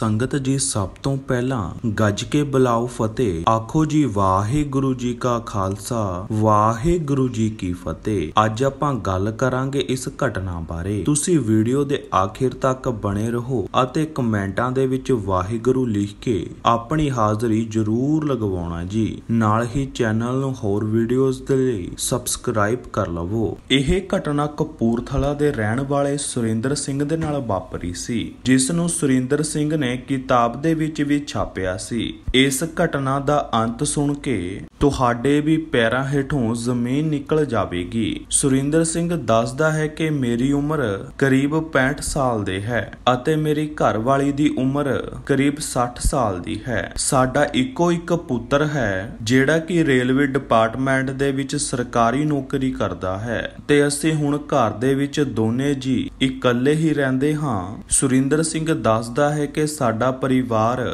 ਸੰਗਤ ਜੀ ਸਭ ਤੋਂ ਪਹਿਲਾਂ ਗੱਜ ਕੇ ਬੁਲਾਓ ਫਤਿਹ ਆਖੋ ਜੀ ਵਾਹਿਗੁਰੂ ਜੀ ਕਾ ਖਾਲਸਾ ਵਾਹਿਗੁਰੂ ਜੀ ਕੀ ਫਤਿਹ ਅੱਜ ਆਪਾਂ ਗੱਲ ਕਰਾਂਗੇ ਇਸ ਘਟਨਾ ਬਾਰੇ ਤੁਸੀਂ ਵੀਡੀਓ ਦੇ ਆਖਿਰ ਤੱਕ ਬਣੇ ਰਹੋ ਅਤੇ ਕਮੈਂਟਾਂ ਦੇ ਵਿੱਚ ਵਾਹਿਗੁਰੂ ਲਿਖ ਕੇ ਆਪਣੀ ਹਾਜ਼ਰੀ ਜ਼ਰੂਰ ਲਗਵਾਉਣਾ ਜੀ ਨਾਲ ਹੀ ਚੈਨਲ ਨੂੰ ਹੋਰ ਵੀਡੀਓਜ਼ ਦੇ ਲਈ ਸਬਸਕ੍ਰਾਈਬ ਕਰ ਲਵੋ ਇਹ ਘਟਨਾ ਕਪੂਰਥਲਾ ਦੇ ਰਹਿਣ ਵਾਲੇ ਸੁਰਿੰਦਰ ਸਿੰਘ ਦੇ ਨਾਲ ਵਾਪਰੀ ਸੀ ਜਿਸ ਨੂੰ ਸੁਰਿੰਦਰ ਸਿੰਘ ਨੇ ਨੇ ਕਿਤਾਬ ਦੇ ਵਿੱਚ ਵੀ ਛਾਪਿਆ ਸੀ ਇਸ ਘਟਨਾ ਦਾ ਅੰਤ ਸੁਣ ਕੇ ਤੁਹਾਡੇ ਵੀ ਪੈਰਾਂ ਹੇਠੋਂ ਜ਼ਮੀਨ ਨਿਕਲ ਜਾਵੇਗੀ ਸੁਰਿੰਦਰ ਸਿੰਘ ਦੱਸਦਾ ਹੈ ਕਿ ਮੇਰੀ ਉਮਰ ਕਰੀਬ 65 ਸਾਲ ਦੀ ਹੈ ਅਤੇ ਮੇਰੀ ਘਰ ਵਾਲੀ ਦੀ ਉਮਰ ਕਰੀਬ 60 ਸਾਲ ਦੀ ਹੈ ਸਾਡਾ ਇੱਕੋ ਇੱਕ ਪੁੱਤਰ ਹੈ ਜਿਹੜਾ ਕਿ ਰੇਲਵੇ ਡਿਪਾਰਟਮੈਂਟ ਦੇ ਵਿੱਚ ਸਰਕਾਰੀ ਨੌਕਰੀ ਕਰਦਾ ਹੈ ਤੇ ਅਸੀਂ ਹੁਣ ਘਰ ਦੇ ਵਿੱਚ ਦੋਨੇ ਜੀ ਇਕੱਲੇ ਹੀ ਰਹਿੰਦੇ ਹਾਂ ਸੁਰਿੰਦਰ ਸਿੰਘ ਦੱਸਦਾ ਹੈ ਕਿ ਸਾਡਾ ਪਰਿਵਾਰ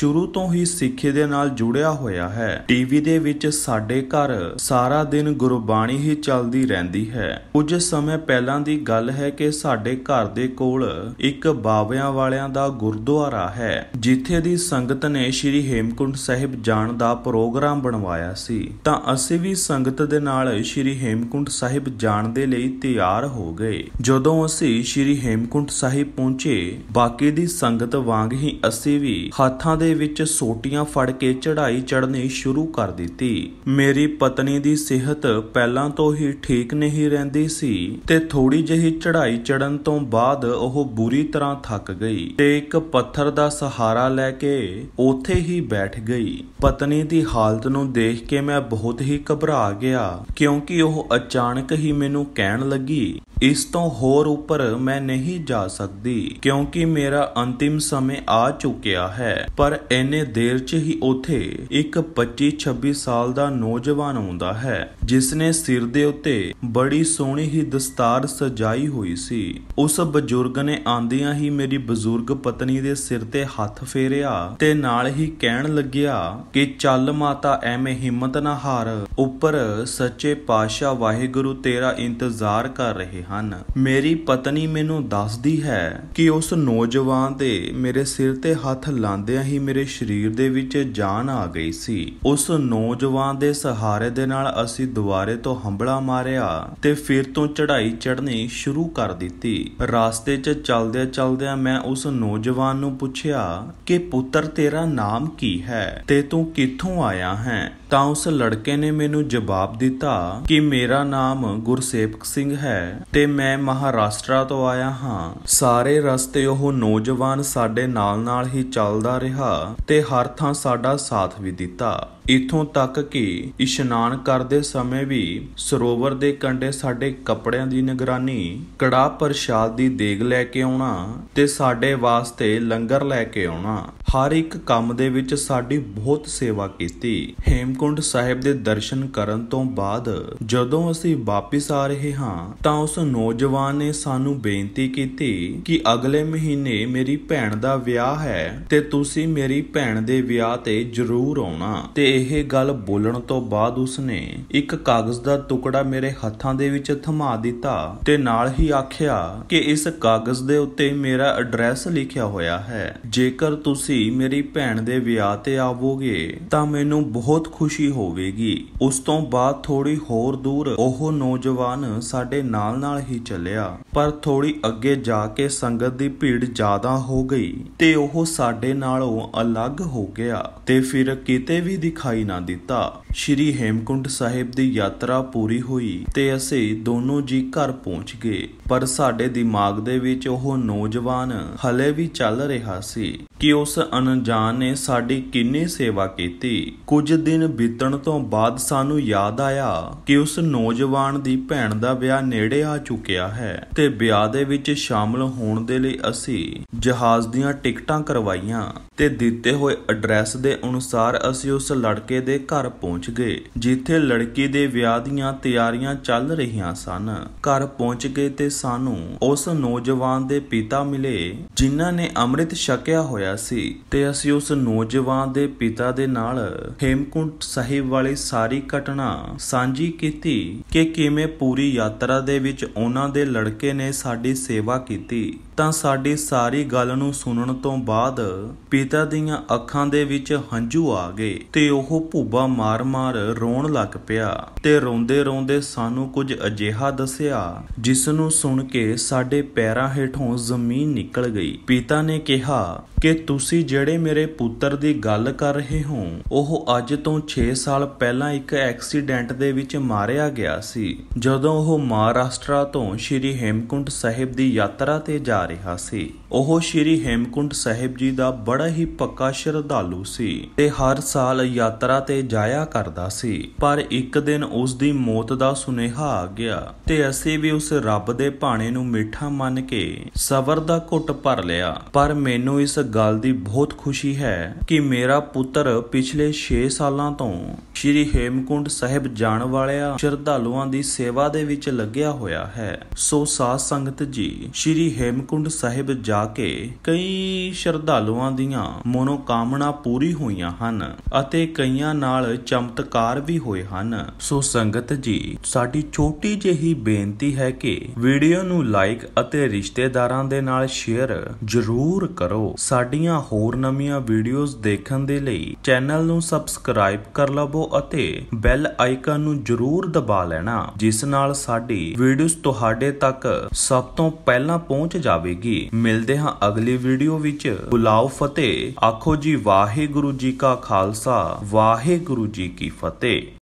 ਸ਼ੁਰੂ ਤੋਂ ਹੀ ਸਿੱਖੇ ਦੇ ਨਾਲ ਜੁੜਿਆ ਹੋਇਆ ਹੈ ਟੀਵੀ ਦੇ ਵਿੱਚ ਸਾਡੇ ਘਰ ਸਾਰਾ ਦਿਨ ਗੁਰਬਾਣੀ ਹੀ ਚੱਲਦੀ ਰਹਿੰਦੀ ਹੈ ਕੁਝ ਸਮੇਂ ਪਹਿਲਾਂ ਦੀ ਗੱਲ ਹੈ ਕਿ ਸਾਡੇ ਘਰ ਦੇ ਕੋਲ ਇੱਕ ਬਾਬਿਆਂ ਵਾਲਿਆਂ ਦਾ ਗੁਰਦੁਆਰਾ ਹੈ ਜਿੱਥੇ ਦੀ ਸੰਗਤ ਨੇ ਸ਼੍ਰੀ ਹੇਮਕੁੰਟ ਸਾਹਿਬ ਜਾਣ ਦਾ ਪ੍ਰੋਗਰਾਮ ਬਣਵਾਇਆ ਸੀ ਤਾਂ ਅਸੀਂ ਵੀ ਸੰਗਤ ਦੇ ਨਾਲ ਸ਼੍ਰੀ ਹੇਮਕੁੰਟ ਸਾਹਿਬ ਜਾਣ ਦੇ ਲਈ ਤਿਆਰ ਹੋ ਗਏ ਜਦੋਂ ਅਸੀਂ ਸ਼੍ਰੀ ਹੇਮਕੁੰਟ ਸਾਹਿਬ ਪਹੁੰਚੇ ਬਾਕੀ ਦੀ ਸੰਗਤ ਵਾਂਗ ਹੀ ਅਸੀਂ ਵੀ ਹੱਥਾਂ ਦੇ ਵਿੱਚ ਸੋਟੀਆਂ ਫੜ ਕੇ ਚੜ੍ਹਾਈ ਚੜ੍ਹਨੀ ਸ਼ੁਰੂ ਕਰ ਦਿੱਤੀ ਦਿੱਤੀ ਮੇਰੀ ਪਤਨੀ ਦੀ ਸਿਹਤ ਪਹਿਲਾਂ ਤੋਂ ਹੀ ਠੀਕ ਨਹੀਂ ਰਹਿੰਦੀ ਸੀ ਤੇ ਥੋੜੀ ਜਿਹੀ ਚੜ੍ਹਾਈ ਚੜਨ ਤੋਂ ਬਾਅਦ ਉਹ ਬੁਰੀ ਤਰ੍ਹਾਂ ਥੱਕ ਗਈ ਤੇ ਇੱਕ ਪੱਥਰ ਦਾ ਸਹਾਰਾ ਲੈ ਕੇ ਉੱਥੇ ਹੀ ਬੈਠ ਗਈ ਪਤਨੀ ਦੀ ਹਾਲਤ ਨੂੰ ਦੇਖ ਕੇ ਮੈਂ ਬਹੁਤ ਹੀ ਘਬਰਾ ਗਿਆ ਕਿਉਂਕਿ ਉਹ ਅਚਾਨਕ ਹੀ ਮੈਨੂੰ ਕਹਿਣ ਲੱਗੀ ਇਸ ਤੋਂ ਹੋਰ ਉੱਪਰ ਮੈਂ ਨਹੀਂ ਜਾ ਸਕਦੀ ਕਿਉਂਕਿ ਮੇਰਾ ਅੰਤਿਮ ਸਮੇਂ ਆ ਚੁੱਕਿਆ ਹੈ ਪਰ ਐਨੇ ਦੇਰ 'ਚ ਹੀ ਉਥੇ ਇੱਕ 25-26 ਸਾਲ ਦਾ ਨੌਜਵਾਨ ਆਉਂਦਾ ਹੈ ਜਿਸ ਨੇ ਸਿਰ ਦੇ ਉੱਤੇ ਬੜੀ ਸੋਹਣੀ ਹੀ ਦਸਤਾਰ ਸਜਾਈ ਹੋਈ ਸੀ ਉਸ ਬਜ਼ੁਰਗ ਨੇ ਆਂਦਿਆਂ ਹੀ ਮੇਰੀ ਬਜ਼ੁਰਗ ਪਤਨੀ ਦੇ ਸਿਰ ਤੇ ਹੱਥ ਫੇਰਿਆ ਤੇ ਨਾਲ ਹੀ ਕਹਿਣ ਲੱਗਿਆ ਕਿ ਚੱਲ ਮਾਤਾ ਐਵੇਂ ਹਿੰਮਤ ਨਾ ਹਾਰ ਉੱਪਰ ਸੱਚੇ ਪਾਤਸ਼ਾਹ ਵਾਹਿਗੁਰੂ ਤੇਰਾ ਇੰਤਜ਼ਾਰ ਕਰ ਰਹੇ ਹਨ ਮੇਰੀ ਪਤਨੀ ਮੈਨੂੰ ਦੱਸਦੀ ਹੈ ਕਿ ਉਸ ਨੌਜਵਾਨ ਦੇ ਮੇਰੇ ਸਿਰ ਤੇ ਹੱਥ ਲਾਉਂਦਿਆਂ ਹੀ ਮੇਰੇ ਸਰੀਰ ਦੇ ਵਿੱਚ ਜਾਨ ਆ ਗਈ ਸੀ ਉਸ ਨੌਜਵਾਨ ਦੇ ਸਹਾਰੇ ਦੇ ਨਾਲ ਅਸੀਂ ਦੁਬਾਰੇ ਤੋਂ ਹੰਬਲਾ ਮਾਰਿਆ ਤੇ ਫਿਰ ਤੋਂ ਚੜ੍ਹਾਈ ਚੜ੍ਹਨੀ ਸ਼ੁਰੂ ਕਰ ਦਿੱਤੀ ਰਾਸਤੇ 'ਚ ਚੱਲਦਿਆਂ ਚੱਲਦਿਆਂ ਮੈਂ ਉਸ ਨੌਜਵਾਨ ਨੂੰ ਪੁੱਛਿਆ ਕਿ ਪੁੱਤਰ ਤੇਰਾ ਨਾਮ ਕੀ ਹੈ ਤੇ ਤੂੰ ਕਿੱਥੋਂ ਆਇਆ ਹੈ ਤਾਂ ਉਸ ਲੜਕੇ ਨੇ ਮੈਨੂੰ ਜਵਾਬ ਦਿੱਤਾ ਕਿ ਮੇਰਾ ਨਾਮ ਗੁਰਸੇਵਕ ਸਿੰਘ ਹੈ ਤੇ ਮੈਂ ਮਹਾਰਾਸ਼ਟਰਾ ਤੋਂ ਆਇਆ ਹਾਂ ਸਾਰੇ ਰਸਤੇ ਉਹ ਨੌਜਵਾਨ ਸਾਡੇ ਨਾਲ ਨਾਲ ਹੀ ਚੱਲਦਾ ਰਿਹਾ ਤੇ ਹਰ ਥਾਂ ਸਾਡਾ ਸਾਥ ਵੀ ਦਿੱਤਾ ਇਥੋਂ ਤੱਕ ਕਿ ਇਸ਼ਨਾਨ ਕਰਦੇ ਸਮੇਂ ਵੀ ਸਰੋਵਰ ਦੇ ਕੰਢੇ ਸਾਡੇ ਕੱਪੜਿਆਂ ਦੀ ਨਿਗਰਾਨੀ ਕੜਾ ਪ੍ਰਸ਼ਾਦ ਦੀ ਦੇਗ ਲੈ ਕੇ ਆਉਣਾ ਤੇ ਸਾਡੇ ਵਾਸਤੇ ਲੰਗਰ ਲੈ ਕੇ ਆਉਣਾ ਹਰ ਇੱਕ ਕੰਮ ਦੇ ਵਿੱਚ ਸਾਡੀ ਬਹੁਤ ਸੇਵਾ ਕੀਤੀ ਹੇਮਕੁੰਡ ਸਾਹਿਬ ਦੇ ਦਰਸ਼ਨ ਕਰਨ ਤੋਂ ਬਾਅਦ ਜਦੋਂ ਅਸੀਂ ਵਾਪਸ ਆ ਰਹੇ ਹਾਂ ਤਾਂ ਉਸ ਨੌਜਵਾਨ ਨੇ ਸਾਨੂੰ ਬੇਨਤੀ ਕੀਤੀ ਕਿ ਅਗਲੇ ਮਹੀਨੇ ਮੇਰੀ ਭੈਣ ਦਾ ਵਿਆਹ ਹੈ ਤੇ ਤੁਸੀਂ ਮੇਰੀ ਭੈਣ ਦੇ ਵਿਆਹ ਤੇ ਜ਼ਰੂਰ ਆਉਣਾ ਤੇ ਇਹ ਗੱਲ ਬੋਲਣ ਤੋਂ ਬਾਅਦ ਉਸਨੇ ਇੱਕ ਕਾਗਜ਼ ਦਾ ਟੁਕੜਾ ਮੇਰੇ ਹੱਥਾਂ ਦੇ ਵਿੱਚ ਥਮਾ ਦਿੱਤਾ ਤੇ ਨਾਲ ਹੀ ਆਖਿਆ ਕਿ ਇਸ ਕਾਗਜ਼ ਦੇ ਉੱਤੇ ਮੇਰਾ ਐਡਰੈਸ ਲਿਖਿਆ ਹੋਇਆ ਹੈ ਜੇਕਰ ਤੁਸੀਂ ਮੇਰੀ ਭੈਣ ਦੇ ਵਿਆਹ ਤੇ ਆਵੋਗੇ ਤਾਂ ਮੈਨੂੰ ਬਹੁਤ ਖੁਸ਼ੀ ਹੋਵੇਗੀ ਉਸ ਤੋਂ ਬਾਅਦ ਥੋੜੀ ਹੋਰ ਦੂਰ ਉਹ ਨੌਜਵਾਨ ਸਾਡੇ ਨਾਲ-ਨਾਲ ਹੀ ਚੱਲਿਆ ਪਰ ਥੋੜੀ ਅੱਗੇ ਜਾ ਕੇ ਸੰਗਤ ਦੀ ਭੀੜ ਜ਼ਿਆਦਾ ਹੋ ਗਈ ਤੇ ਉਹ ਸਾਡੇ ਨਾਲੋਂ ਅਲੱਗ ਹੋ ਗਿਆ ਤੇ ਫਿਰ ਕਿਤੇ ਵੀ ਦਿਖ ਦਿਖਾਈ ਨਾ ਦਿੱਤਾ ਸ਼੍ਰੀ ਹੇਮਕੁੰਟ ਸਾਹਿਬ ਦੀ ਯਾਤਰਾ ਪੂਰੀ ਹੋਈ ਤੇ ਅਸੀਂ ਦੋਨੋਂ ਜੀ ਘਰ ਪਹੁੰਚ ਗਏ ਪਰ ਸਾਡੇ ਦਿਮਾਗ ਦੇ ਵਿੱਚ ਉਹ ਨੌਜਵਾਨ ਹਲੇ ਵੀ ਚੱਲ ਰਿਹਾ ਸੀ ਕਿ ਉਸ ਅਣਜਾਣ ਨੇ ਸਾਡੀ ਕਿੰਨੀ ਸੇਵਾ ਕੀਤੀ ਕੁਝ ਦਿਨ ਬੀਤਣ ਤੋਂ ਬਾਅਦ ਸਾਨੂੰ ਯਾਦ ਆਇਆ ਕਿ ਉਸ ਨੌਜਵਾਨ ਦੀ ਭੈਣ ਦਾ ਵਿਆਹ ਨੇੜੇ ਆ ਚੁੱਕਿਆ ਹੈ ਤੇ ਵਿਆਹ ਦੇ ਵਿੱਚ ਸ਼ਾਮਲ ਹੋਣ ਦੇ ਲਈ ਅਸੀਂ ਜਹਾਜ਼ ਦੀਆਂ ਟਿਕਟਾਂ ਕਰਵਾਈਆਂ ਤੇ ਦਿੱਤੇ ਹੋਏ ਐਡਰੈਸ ਦੇ ਅਨੁਸਾਰ ਅਸੀਂ ਉਸ ਲੜਕੇ ਦੇ ਘਰ ਪਹੁੰਚ ਗਏ ਜਿੱਥੇ ਲੜਕੀ ਦੇ ਵਿਆਹ ਦੀਆਂ ਤਿਆਰੀਆਂ ਚੱਲ ਰਹੀਆਂ ਸਨ ਘਰ ਪਹੁੰਚ ਗਏ ਤੇ ਸਾਨੂੰ ਉਸ ਨੌਜਵਾਨ ਦੇ ਪਿਤਾ ਮਿਲੇ ਜਿਨ੍ਹਾਂ ਨੇ ਅੰਮ੍ਰਿਤ ਛਕਿਆ ਹੋਇਆ ਗਿਆ ਸੀ ਤੇ ਅਸੀਂ ਉਸ ਨੌਜਵਾਨ ਦੇ ਪਿਤਾ ਦੇ ਨਾਲ ਹੇਮਕੁੰਟ ਸਾਹਿਬ ਵਾਲੀ ਸਾਰੀ ਘਟਨਾ ਸਾਂਝੀ ਕੀਤੀ ਕਿ ਕਿਵੇਂ ਪੂਰੀ ਯਾਤਰਾ ਦੇ ਵਿੱਚ ਉਹਨਾਂ ਦੇ ਲੜਕੇ ਨੇ ਸਾਡੀ ਸੇਵਾ ਕੀਤੀ ਤਾਂ ਸਾਡੀ ਸਾਰੀ ਗੱਲ ਨੂੰ ਸੁਣਨ ਤੋਂ ਬਾਅਦ ਪਿਤਾ ਦੀਆਂ ਅੱਖਾਂ ਦੇ ਵਿੱਚ ਹੰਝੂ ਆ ਗਏ ਤੇ ਉਹ ਭੂਬਾ ਮਾਰ-ਮਾਰ ਰੋਣ ਲੱਗ ਪਿਆ ਤੇ ਰੋਂਦੇ-ਰੋਂਦੇ ਸਾਨੂੰ ਕੁਝ ਅਜੀਹਾ ਦੱਸਿਆ ਜਿਸ ਨੂੰ ਸੁਣ ਕੇ ਸਾਡੇ ਪੈਰਾਂ ਹੇਠੋਂ ਜ਼ਮੀਨ ਨਿਕਲ ਗਈ ਪਿਤਾ ਨੇ ਕਿਹਾ ਕਿ ਤੁਸੀਂ ਜਿਹੜੇ ਮੇਰੇ ਪੁੱਤਰ ਦੀ ਗੱਲ ਕਰ ਰਹੇ ਹੋ ਉਹ ਅੱਜ ਤੋਂ 6 ਸਾਲ ਪਹਿਲਾਂ ਇੱਕ ਐਕਸੀਡੈਂਟ ਦੇ ਵਿੱਚ ਮਾਰਿਆ ਗਿਆ ਸੀ ਜਦੋਂ ਉਹ ਮਹਾਰਾਸ਼ਟਰ ਤੋਂ ਸ਼੍ਰੀ ਹੇਮਕੁੰਟ ਸਾਹਿਬ ਦੀ ਯਾਤਰਾ ਤੇ ਜਾ ਰਿਹਾ ਸੀ ਉਹ ਸ਼੍ਰੀ ਹੇਮਕੁੰਟ ਸਾਹਿਬ ਜੀ ਦਾ ਬੜਾ ਹੀ ਪੱਕਾ ਸ਼ਰਧਾਲੂ ਸੀ ਤੇ ਹਰ ਸਾਲ ਯਾਤਰਾ ਤੇ ਜਾਇਆ ਕਰਦਾ ਸੀ ਪਰ ਇੱਕ ਦਿਨ ਉਸ ਦੀ ਮੌਤ ਦਾ ਸੁਨੇਹਾ ਆ ਗਿਆ ਤੇ ਅਸੀਂ ਵੀ ਉਸ ਰੱਬ ਦੇ ਭਾਣੇ ਨੂੰ ਮਿੱਠਾ ਮੰਨ ਕੇ ਸਬਰ ਦਾ ਘੁੱਟ ਭਰ ਲਿਆ ਪਰ ਮੈਨੂੰ ਇਸ ਗੱਲ ਦੀ ਬਹੁਤ ਖੁਸ਼ੀ ਹੈ ਕਿ ਮੇਰਾ ਪੁੱਤਰ ਪਿਛਲੇ 6 ਸਾਲਾਂ ਤੋਂ ਸ਼੍ਰੀ ਹੇਮਕੁੰਡ ਸਾਹਿਬ ਜਾਣ ਵਾਲਿਆ ਸ਼ਰਧਾਲੂਆਂ ਦੀ ਸੇਵਾ ਦੇ ਵਿੱਚ ਲੱਗਿਆ ਹੋਇਆ ਹੈ ਸੋ ਸਾਧ ਸੰਗਤ ਜੀ ਸ਼੍ਰੀ ਹੇਮਕੁੰਡ ਸਾਹਿਬ ਜਾ ਕੇ ਕਈ ਸ਼ਰਧਾਲੂਆਂ ਦੀਆਂ ਮਨੋ ਕਾਮਨਾ ਪੂਰੀ ਹੋਈਆਂ ਹਨ ਅਤੇ ਕਈਆਂ ਨਾਲ ਚਮਤਕਾਰ ਵੀ ਹੋਏ ਹਨ ਸੋ ਸੰਗਤ ਜੀ ਸਾਡੀ ਛੋਟੀ ਜਿਹੀ ਬੇਨਤੀ ਹੈ ਕਿ ਵੀਡੀਓ ਨੂੰ ਲਾਈਕ ਅਤੇ ਰਿਸ਼ਤੇਦਾਰਾਂ ਦੇ ਨਾਲ ਸ਼ੇਅਰ ਜ਼ਰੂਰ ਕਰੋ ਸਾਡੀਆਂ ਹੋਰ ਨਵੀਆਂ ਵੀਡੀਓਜ਼ ਦੇਖਣ ਦੇ ਲਈ ਚੈਨਲ ਨੂੰ ਸਬਸਕ੍ਰਾਈਬ ਕਰ ਲਵੋ ਅਤੇ ਬੈਲ ਆਈਕਨ ਨੂੰ ਜ਼ਰੂਰ ਦਬਾ ਲੈਣਾ ਜਿਸ ਨਾਲ ਸਾਡੀ ਵੀਡੀਓਜ਼ ਤੁਹਾਡੇ ਤੱਕ ਸਭ ਤੋਂ ਪਹਿਲਾਂ ਪਹੁੰਚ ਜਾਵੇਗੀ ਮਿਲਦੇ ਹਾਂ ਅਗਲੀ ਵੀਡੀਓ ਵਿੱਚ ਬੁਲਾਓ ਫਤਿਹ ਆਖੋ ਜੀ ਵਾਹਿਗੁਰੂ ਜੀ ਕਾ ਖਾਲਸਾ ਵਾਹਿਗੁਰੂ ਜੀ ਕੀ ਫਤਿਹ